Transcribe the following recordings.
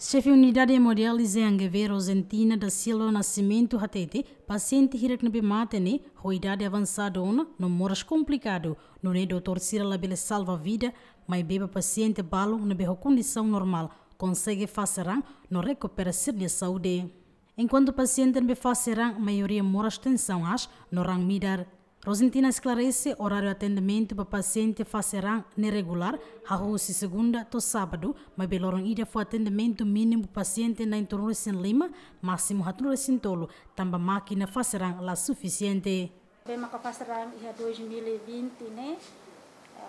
Chefe Unidade Memorial Izenga Rosentina da Silva Nascimento o paciente Hiraknabe Matene, com idade avançada ona, no moras complicado, no é doutor Cira Labele salva vida, mas beba paciente balo não berro condição normal, consegue fazer no recuperação de saúde. Enquanto o paciente não fazer a maioria moras tensão as, no rang midar Rosentina esclarece horário atendimento para paciente facerão irregular, Rússia segunda to sábado, mas beloram ida foi atendimento mínimo para paciente na entorno sem Lima, máximo ratura sem tolo, também máquina facerão lá suficiente. Bem, mas facerão em 2020, né?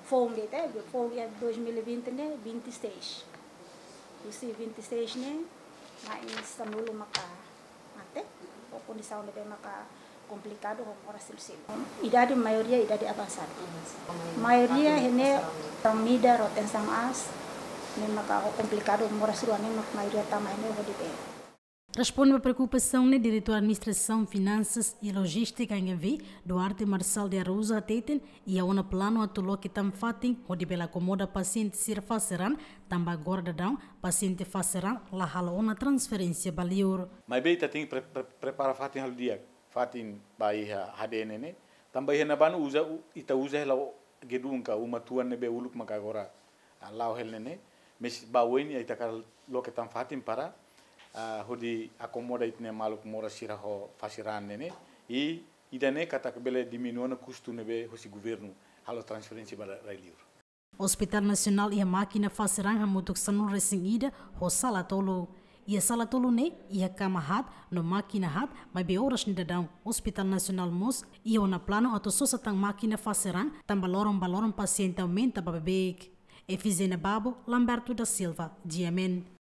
Fongue, tá? Fongue 2020, né? 26. Isso 26, né? Mas estamos lá, até, a condição de bem, mas complicado ou com silsilo idade maioria é idade avançada maioria é hene tamida roten sang as mesmo que complicado mora silo mesmo que maioria também é o de bem. Responde a preocupação né, do diretor de Administração, Finanças e Logística em Envi, Duarte Marçal de Arousa Teiten, e a uma plano atulou que tam fatem, onde pela acomoda paciente ser faceran, tamba gorda dão, paciente faceran, la hala uma transferência baliur. Mas bem, tem que preparar fatem halo dia. fatin baiha tambai hena banu uza ita uza la gedunka umatuan be uluk lau allah helnene mes baweni ita kal loketan fatin para uh, hodi akomoda itne maluk mora ho fasiran nene i idane katak bele diminuana custo nebe hosi guvernu halo transferensi para railiur Hospital Nasional ia makina fasiran hamutuk sanul resing ida hosala tolu ia ne ia kama hat no makina hat mai be oras ni dadang hospital nasional mos ia ona plano atau sosa tang makina faserang tamba lorong balorong pasien menta menta e fizena Babo, Lamberto da Silva, Diamen.